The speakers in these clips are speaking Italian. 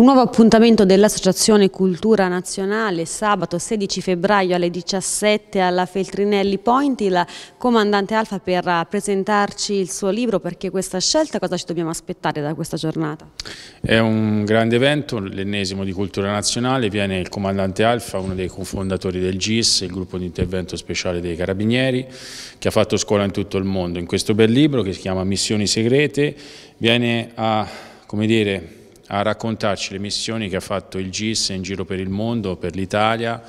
Un nuovo appuntamento dell'Associazione Cultura Nazionale, sabato 16 febbraio alle 17 alla Feltrinelli Point, il comandante Alfa per presentarci il suo libro, perché questa scelta cosa ci dobbiamo aspettare da questa giornata? È un grande evento, l'ennesimo di Cultura Nazionale, viene il comandante Alfa, uno dei cofondatori del GIS, il gruppo di intervento speciale dei Carabinieri, che ha fatto scuola in tutto il mondo. In questo bel libro che si chiama Missioni Segrete, viene a, come dire, a raccontarci le missioni che ha fatto il GIS in giro per il mondo, per l'Italia,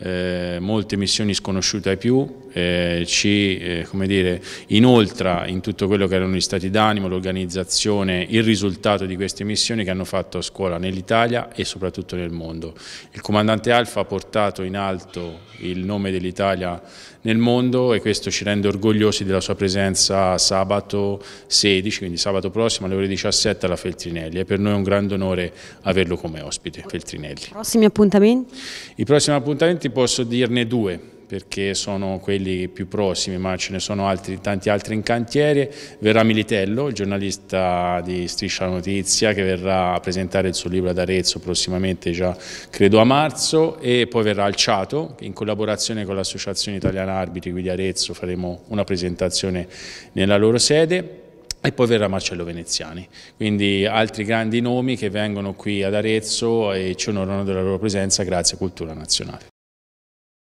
eh, molte missioni sconosciute ai più, eh, ci eh, come dire, inoltra in tutto quello che erano gli stati d'animo, l'organizzazione, il risultato di queste missioni che hanno fatto a scuola nell'Italia e soprattutto nel mondo. Il comandante Alfa ha portato in alto il nome dell'Italia nel mondo e questo ci rende orgogliosi della sua presenza sabato 16, quindi sabato prossimo alle ore 17 alla Feltrinelli. È per noi un grande onore averlo come ospite, Feltrinelli. prossimi appuntamenti? I prossimi appuntamenti ti posso dirne due perché sono quelli più prossimi, ma ce ne sono altri, tanti altri in cantiere. Verrà Militello, il giornalista di Striscia Notizia, che verrà a presentare il suo libro ad Arezzo prossimamente, già credo a marzo, e poi verrà Alciato, in collaborazione con l'Associazione Italiana Arbitri qui di Arezzo faremo una presentazione nella loro sede e poi verrà Marcello Veneziani, quindi altri grandi nomi che vengono qui ad Arezzo e ci onorano della loro presenza grazie a Cultura Nazionale.